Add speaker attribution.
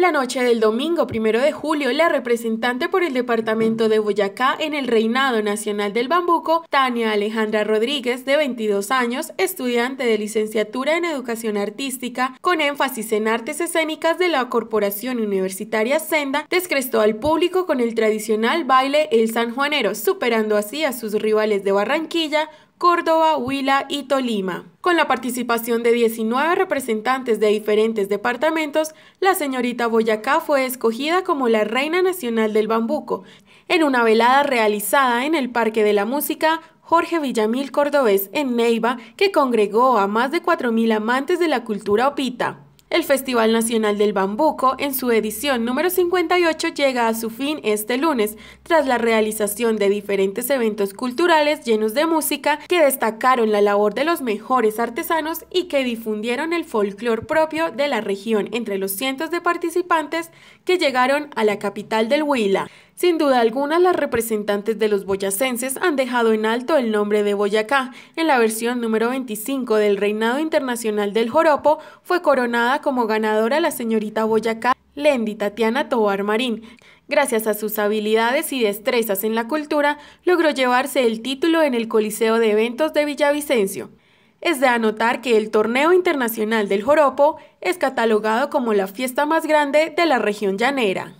Speaker 1: La noche del domingo 1 de julio, la representante por el departamento de Boyacá en el Reinado Nacional del Bambuco, Tania Alejandra Rodríguez, de 22 años, estudiante de licenciatura en Educación Artística, con énfasis en artes escénicas de la Corporación Universitaria Senda, descrestó al público con el tradicional baile El Sanjuanero, superando así a sus rivales de Barranquilla, Córdoba, Huila y Tolima. Con la participación de 19 representantes de diferentes departamentos, la señorita Boyacá fue escogida como la Reina Nacional del Bambuco, en una velada realizada en el Parque de la Música Jorge Villamil Cordobés en Neiva, que congregó a más de 4.000 amantes de la cultura opita. El Festival Nacional del Bambuco, en su edición número 58, llega a su fin este lunes, tras la realización de diferentes eventos culturales llenos de música que destacaron la labor de los mejores artesanos y que difundieron el folclor propio de la región entre los cientos de participantes que llegaron a la capital del Huila. Sin duda alguna, las representantes de los boyacenses han dejado en alto el nombre de Boyacá. En la versión número 25 del Reinado Internacional del Joropo, fue coronada como ganadora la señorita Boyacá Lendi Tatiana Tobar Marín. Gracias a sus habilidades y destrezas en la cultura, logró llevarse el título en el Coliseo de Eventos de Villavicencio. Es de anotar que el Torneo Internacional del Joropo es catalogado como la fiesta más grande de la región llanera.